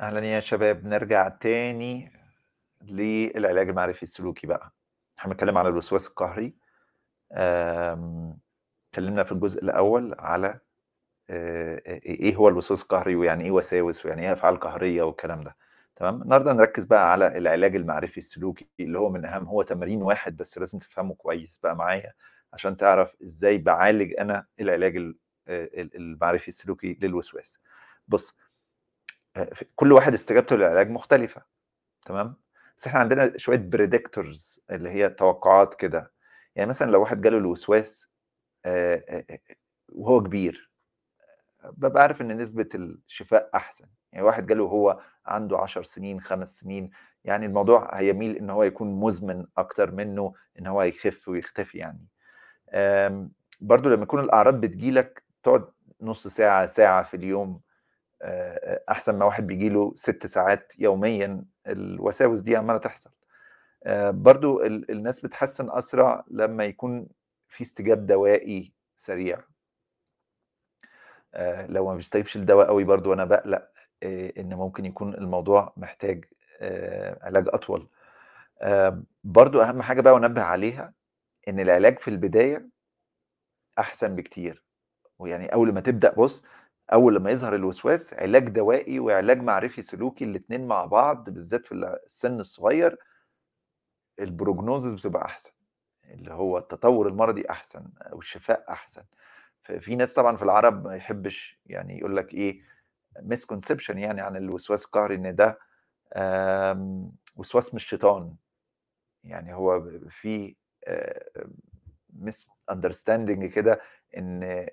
أهلا يا شباب نرجع تاني للعلاج المعرفي السلوكي بقى احنا بنتكلم على الوسواس القهري آمم، اتكلمنا في الجزء الأول على آه، آه، ايه هو الوسواس القهري ويعني ايه وساوس ويعني ايه افعال قهريه والكلام ده تمام النهارده نركز بقى على العلاج المعرفي السلوكي اللي هو من اهم هو تمرين واحد بس لازم تفهمه كويس بقى معايا عشان تعرف ازاي بعالج انا العلاج آه، المعرفي السلوكي للوسواس بص آه، كل واحد استجابته للعلاج مختلفه تمام بس احنا عندنا شويه بريدكتورز اللي هي توقعات كده يعني مثلا لو واحد جاله الوسواس آه، آه، وهو كبير ببقى عارف ان نسبه الشفاء احسن يعني واحد جاله وهو عنده 10 سنين خمس سنين يعني الموضوع هيميل ان هو يكون مزمن اكتر منه ان هو يخف ويختفي يعني برضو لما يكون الاعراض بتجيلك تقعد نص ساعه ساعه في اليوم آه، احسن ما واحد بيجي له ست ساعات يوميا الوساوس دي عماله تحصل آه، برضو الناس بتحسن اسرع لما يكون في استجاب دوائي سريع آه، لو ما بيستجيبش الدواء قوي برضو انا بقلق ان ممكن يكون الموضوع محتاج علاج اطول برضو اهم حاجه بقى وانبه عليها ان العلاج في البدايه احسن بكتير ويعني اول ما تبدا بص اول لما يظهر الوسواس علاج دوائي وعلاج معرفي سلوكي الاثنين مع بعض بالذات في السن الصغير البروجنوزز بتبقى احسن اللي هو التطور المرضي احسن والشفاء احسن في ناس طبعا في العرب ما يحبش يعني يقول لك ايه مسكونسبشن يعني عن الوسواس القهري ان ده آمم، وسواس من الشيطان يعني هو في مس اندرستاندنج كده ان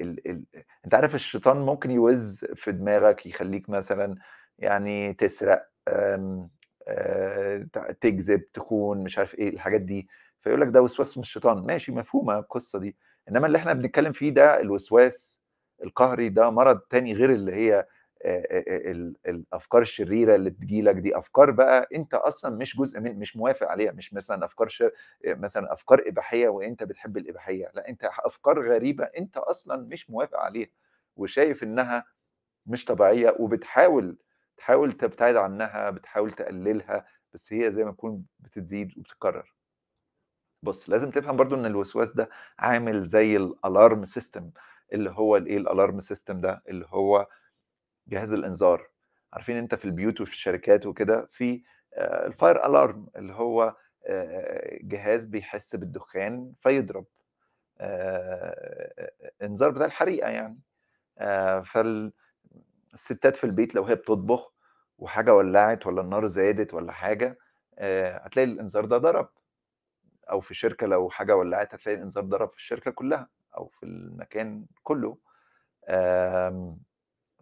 ال... ال... انت عارف الشيطان ممكن يوز في دماغك يخليك مثلا يعني تسرق أم... أم... آه، تكذب تخون مش عارف ايه الحاجات دي فيقول لك ده وسواس من الشيطان ماشي مفهومه القصه دي انما اللي احنا بنتكلم فيه ده الوسواس القهري ده مرض تاني غير اللي هي الافكار الشريره اللي لك دي افكار بقى انت اصلا مش جزء من مش موافق عليها مش مثلا افكار شر مثلا افكار اباحيه وانت بتحب الاباحيه لا انت افكار غريبه انت اصلا مش موافق عليها وشايف انها مش طبيعيه وبتحاول تحاول تبتعد عنها بتحاول تقللها بس هي زي ما تكون بتزيد وبتتكرر بص لازم تفهم برضو ان الوسواس ده عامل زي الالارم سيستم اللي هو الايه الالارم سيستم ده اللي هو جهاز الانذار عارفين انت في البيوت وفي الشركات وكده في الفاير آه، الارم اللي هو آه، جهاز بيحس بالدخان فيضرب آه، انذار بتاع الحريقه يعني فالستات في البيت لو هي بتطبخ وحاجه ولعت ولا النار زادت ولا حاجه هتلاقي الانذار ده ضرب او في شركه لو حاجه ولعت هتلاقي الانذار ضرب في الشركه كلها او في المكان كله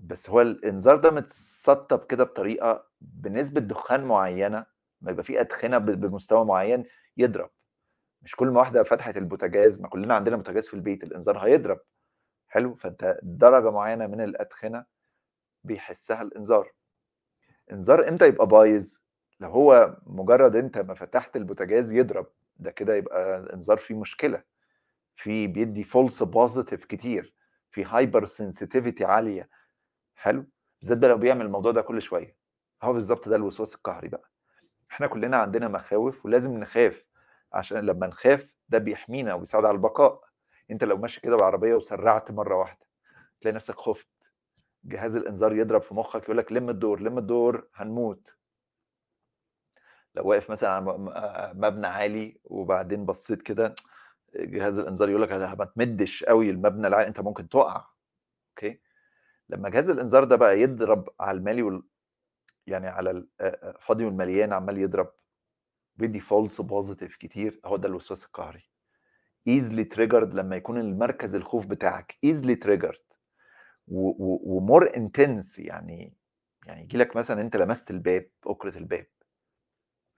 بس هو الانذار ده متسطب كده بطريقه بنسبه دخان معينه ما يبقى في ادخنه بمستوى معين يضرب مش كل ما واحده فتحت البوتاجاز ما كلنا عندنا بوتاجاز في البيت الانذار هيضرب حلو فانت درجه معينه من الادخنه بيحسها الانذار انذار امتى يبقى بايظ لو هو مجرد انت ما فتحت البوتاجاز يضرب ده كده يبقى الانذار فيه مشكله في بيدي فولس بوزيتيف كتير في هايبر سنسيتيفيتي عاليه حلو بالذات بقى لو بيعمل الموضوع ده كل شويه هو بالظبط ده الوسواس القهري بقى احنا كلنا عندنا مخاوف ولازم نخاف عشان لما نخاف ده بيحمينا وبيساعد على البقاء انت لو ماشي كده بالعربيه وسرعت مره واحده تلاقي نفسك خفت جهاز الانذار يضرب في مخك يقول لك لم الدور لم الدور هنموت لو واقف مثلا على آه، مبنى عالي وبعدين بصيت كده جهاز الانذار يقول لك ما تمدش قوي المبنى العالي انت ممكن تقع اوكي لما جهاز الانذار ده بقى يضرب على المالي وال... يعني على الفاضي والمليان عمال يضرب بيدي فولس بوزيتيف كتير هو ده الوسواس القهري ايزلي تريجرد لما يكون المركز الخوف بتاعك ايزلي تريجرد ومور انتنس يعني يعني يجي لك مثلا انت لمست الباب اكره الباب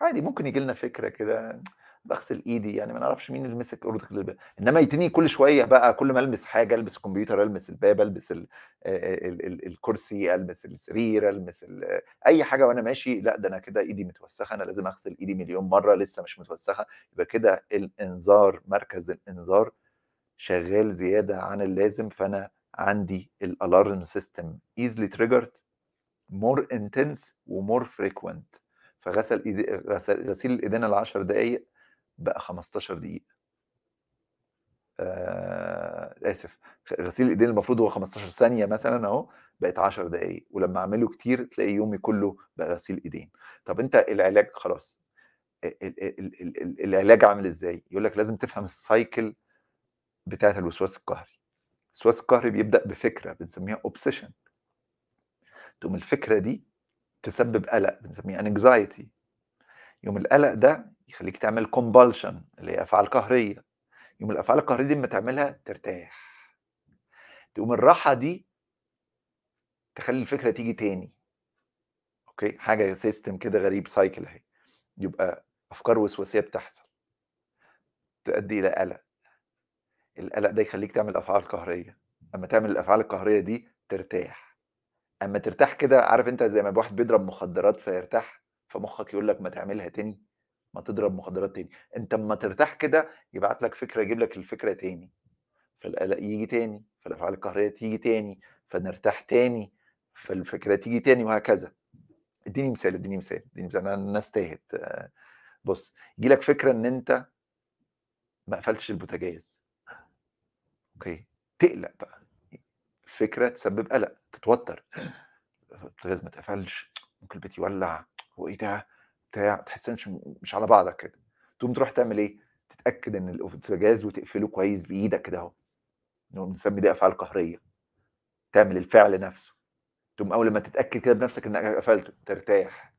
عادي ممكن يجي لنا فكره كده بغسل ايدي يعني ما نعرفش مين اللي مسك اوضه الباب انما يتني كل شويه بقى كل ما البس حاجه البس الكمبيوتر البس الباب البس الـ الـ الـ الكرسي البس السرير البس اي حاجه وانا ماشي لا ده انا كده ايدي متوسخه انا لازم اغسل ايدي مليون مره لسه مش متوسخه يبقى كده الانذار مركز الانذار شغال زياده عن اللازم فانا عندي الالارم سيستم ايزلي تريجرد مور انتنس ومور فريكوينت فغسل إيدي غسيل الايدين 10 دقائق بقى 15 دقيقه آه اسف غسيل الايدين المفروض هو 15 ثانيه مثلا اهو بقت 10 دقائق ولما اعمله كتير تلاقي يومي كله بقى غسيل ايدين طب انت العلاج خلاص العلاج عامل ازاي يقول لك لازم تفهم السايكل بتاعه الوسواس القهري الوسواس القهري بيبدا بفكره بنسميها اوبسيشن تقوم الفكره دي تسبب قلق بنسميه انكزايتي يوم القلق ده يخليك تعمل كومبالشن اللي هي افعال قهريه يوم الافعال القهريه دي لما تعملها ترتاح تقوم الراحه دي تخلي الفكره تيجي تاني اوكي حاجه سيستم كده غريب سايكل اهي يبقى افكار وسواسيه بتحصل تؤدي الى قلق القلق ده يخليك تعمل افعال قهريه اما تعمل الافعال القهريه دي ترتاح اما ترتاح كده عارف انت زي ما واحد بيضرب مخدرات فيرتاح فمخك يقول لك ما تعملها تاني ما تضرب مخدرات تاني انت اما ترتاح كده يبعت لك فكره يجيب لك الفكره تاني فالقلق يجي تاني فالافعال القهريه تيجي تاني فنرتاح تاني فالفكره تيجي تاني وهكذا اديني مثال اديني مثال اديني مثال انا الناس تاهت بص يجي لك فكره ان انت ما قفلتش البوتاجاز اوكي تقلق بقى الفكره تسبب قلق تتوتر البوتاجاز ما اتقفلش ممكن البيت يولع وايه ده بتاع تحس مش مش على بعضك كده تقوم تروح تعمل ايه؟ تتاكد ان الجاز وتقفله كويس بايدك كده اهو بنسمي دي افعال قهريه تعمل الفعل نفسه تقوم اول ما تتاكد كده بنفسك انك قفلته ترتاح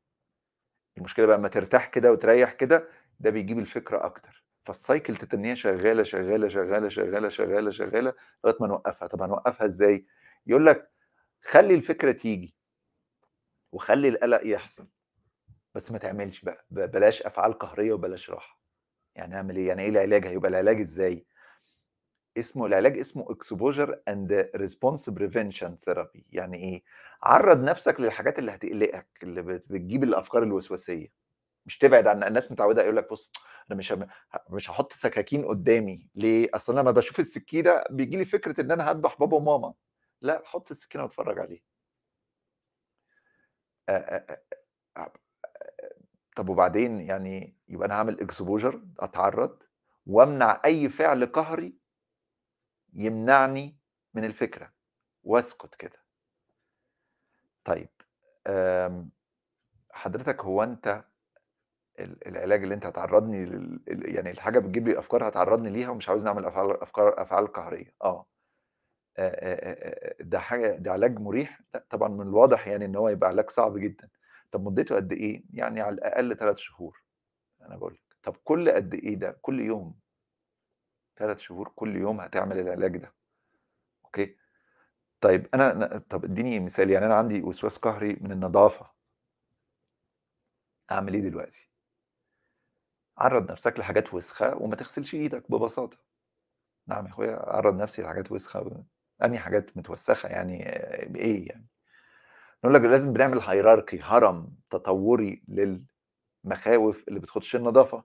المشكله بقى لما ترتاح كده وتريح كده ده بيجيب الفكره اكتر فالسايكل التتنيه شغاله شغاله شغاله شغاله شغاله شغاله لغايه ما نوقفها طب هنوقفها ازاي يقول لك خلي الفكره تيجي وخلي القلق يحصل بس ما تعملش بقى بلاش افعال قهريه وبلاش راحه يعني اعمل ايه يعني ايه العلاج هيبقى العلاج ازاي اسمه العلاج اسمه اكسبوجر اند ريسبونس بريفنشن ثيرابي يعني ايه عرض نفسك للحاجات اللي هتقلقك اللي بتجيب الافكار الوسواسيه مش تبعد عن الناس متعوده يقول لك بص انا مش هم... مش هحط سكاكين قدامي ليه اصل انا لما بشوف السكينه بيجي لي فكره ان انا هذبح بابا وماما لا حط السكينه واتفرج عليه طب وبعدين يعني يبقى انا هعمل اكسبوجر اتعرض وامنع اي فعل قهري يمنعني من الفكره واسكت كده طيب حضرتك هو انت العلاج اللي انت هتعرضني لل... يعني الحاجه بتجيب لي افكار هتعرضني ليها ومش عاوز نعمل افعال افكار افعال قهريه اه ده حاجه ده علاج مريح لا طبعا من الواضح يعني ان هو يبقى علاج صعب جدا طب مدته قد ايه؟ يعني على الاقل ثلاث شهور انا بقول لك طب كل قد ايه ده؟ كل يوم ثلاث شهور كل يوم هتعمل العلاج ده اوكي طيب انا طب اديني مثال يعني انا عندي وسواس قهري من النظافه اعمل ايه دلوقتي؟ عرض نفسك لحاجات وسخه وما تغسلش ايدك ببساطه نعم يا اخويا اعرض نفسي لحاجات وسخه انهي حاجات متوسخه يعني آه، بايه يعني نقول لك لازم بنعمل هيراركي هرم تطوري للمخاوف اللي بتخدش النظافه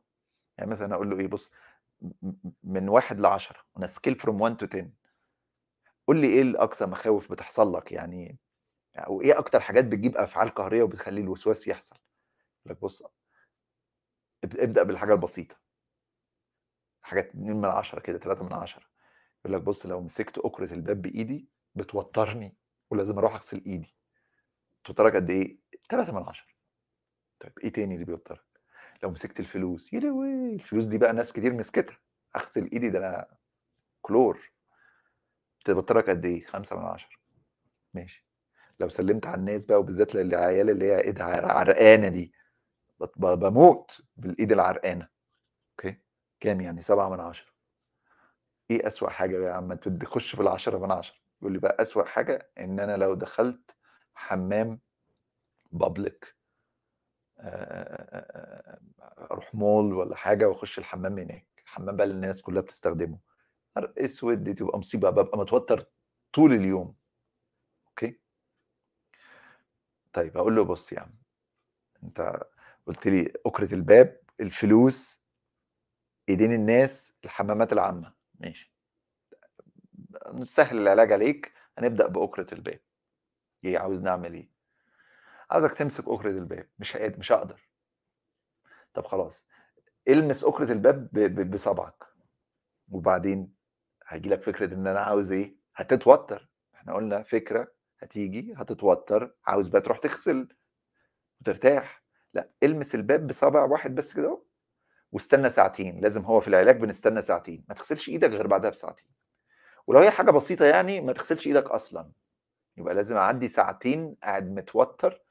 يعني مثلا اقول له ايه بص من واحد لعشرة انا سكيل فروم 1 تو 10 قول لي ايه الاقصى مخاوف بتحصل لك يعني او ايه اكتر حاجات بتجيب افعال قهريه وبتخلي الوسواس يحصل لك بص ابدا بالحاجه البسيطه حاجات 2 من 10 كده 3 من 10 يقول لك بص لو مسكت اكره الباب بايدي بتوترني ولازم اروح اغسل ايدي توترك قد ايه؟ 3 من 10 طيب ايه تاني اللي بيوترك؟ لو مسكت الفلوس يا لهوي الفلوس دي بقى ناس كتير مسكتها اغسل ايدي ده انا كلور بتوترك قد ايه؟ 5 من 10 ماشي لو سلمت على الناس بقى وبالذات للعيال اللي هي ايدها عرقانه دي بموت بالايد العرقانه اوكي كام يعني سبعة من عشرة ايه اسوأ حاجه بقى عم تخش في العشرة من عشرة يقول لي بقى اسوأ حاجه ان انا لو دخلت حمام بابليك اروح مول ولا حاجه واخش الحمام هناك حمام بقى اللي الناس كلها بتستخدمه اسود دي تبقى مصيبه ببقى متوتر طول اليوم اوكي طيب اقول له بص يا عم انت قلت لي اكره الباب الفلوس ايدين الناس الحمامات العامه ماشي سهل العلاج عليك هنبدا باكره الباب ايه عاوز نعمل ايه عاوزك تمسك أكرة الباب مش قادر مش هقدر طب خلاص المس أكرة الباب بصبعك وبعدين هيجي لك فكرة ان انا عاوز ايه هتتوتر احنا قلنا فكرة هتيجي هتتوتر عاوز بقى تروح تغسل وترتاح لا المس الباب بصبع واحد بس كده واستنى ساعتين لازم هو في العلاج بنستنى ساعتين ما تغسلش ايدك غير بعدها بساعتين ولو هي حاجه بسيطه يعني ما تغسلش ايدك اصلا يبقى لازم اعدي ساعتين قاعد متوتر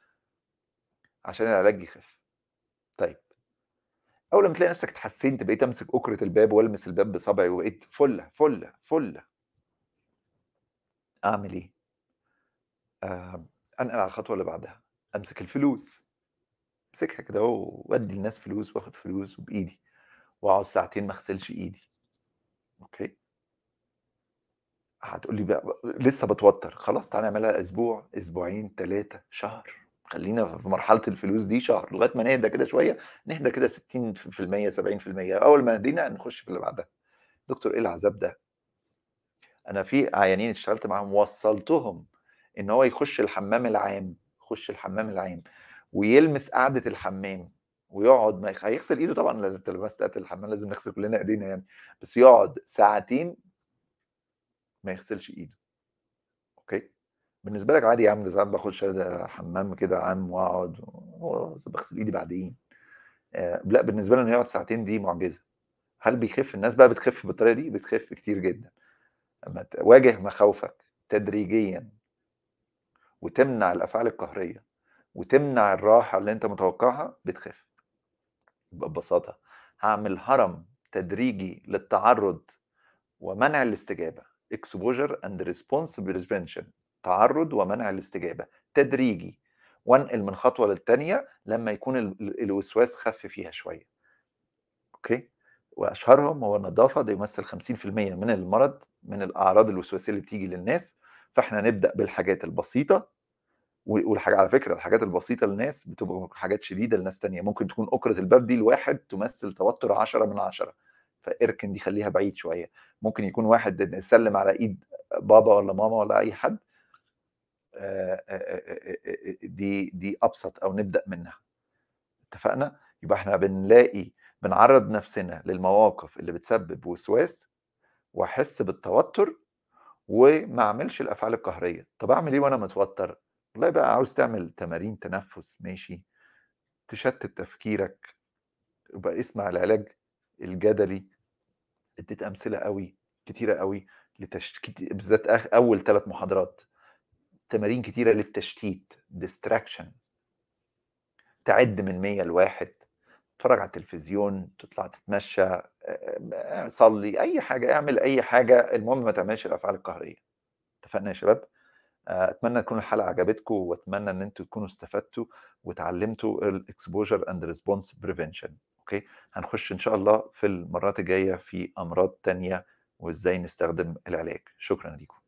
عشان العلاج يخف طيب اول ما تلاقي نفسك اتحسنت بقيت امسك اكره الباب والمس الباب بصبعي وبقيت فله فله فله اعمل ايه آه انقل على الخطوه اللي بعدها امسك الفلوس امسكها كده اهو وادي الناس فلوس واخد فلوس بايدي واقعد ساعتين ما اغسلش ايدي اوكي هتقول لي بقى لسه بتوتر خلاص تعالى نعملها اسبوع اسبوعين ثلاثه شهر خلينا في مرحله الفلوس دي شهر لغايه ما نهدى كده شويه نهدى كده 60% 70% اول ما هدينا نخش في اللي بعدها دكتور ايه العذاب ده انا في عيانين اشتغلت معاهم وصلتهم ان هو يخش الحمام العام يخش الحمام العام ويلمس قعده الحمام ويقعد ما هيغسل ايده طبعا لو لمست الحمام لازم نغسل كلنا ايدينا يعني بس يقعد ساعتين ما يغسلش ايده اوكي بالنسبه لك عادي يا عم ده ساعات بخش حمام كده عام واقعد بغسل ايدي بعدين آه لا بالنسبه له انه يقعد ساعتين دي معجزه هل بيخف الناس بقى بتخف بالطريقه دي بتخف كتير جدا لما تواجه مخاوفك تدريجيا وتمنع الافعال القهريه وتمنع الراحه اللي انت متوقعها بتخف ببساطه هعمل هرم تدريجي للتعرض ومنع الاستجابه exposure and response prevention تعرض ومنع الاستجابه تدريجي وانقل من خطوه للثانيه لما يكون الوسواس خف فيها شويه اوكي واشهرهم هو النظافه ده يمثل 50% من المرض من الاعراض الوسواسيه اللي بتيجي للناس فاحنا نبدا بالحاجات البسيطه والحاجة على فكرة الحاجات البسيطة للناس بتبقى حاجات شديدة لناس تانية ممكن تكون أكرة الباب دي لواحد تمثل توتر 10 من 10 فاركن دي خليها بعيد شويه ممكن يكون واحد سلم على ايد بابا ولا ماما ولا اي حد آه، آه، آه، دي دي ابسط او نبدا منها اتفقنا يبقى احنا بنلاقي بنعرض نفسنا للمواقف اللي بتسبب وسواس واحس بالتوتر وما اعملش الافعال القهريه طب اعمل ايه وانا متوتر والله بقى عاوز تعمل تمارين تنفس ماشي تشتت تفكيرك يبقى اسمع العلاج الجدلي اديت امثله قوي كتيره قوي لتشتيت بالذات اول ثلاث محاضرات تمارين كتيره للتشتيت ديستراكشن تعد من 100 لواحد تتفرج على التلفزيون تطلع تتمشى صلي اي حاجه اعمل اي حاجه المهم ما تعملش الافعال القهريه اتفقنا يا شباب آه، اتمنى تكون الحلقه عجبتكم واتمنى ان انتم تكونوا استفدتوا وتعلمتوا الاكسبوجر اند ريسبونس بريفنشن اوكي هنخش ان شاء الله في المرات الجايه في امراض تانية وازاي نستخدم العلاج شكرا ليكم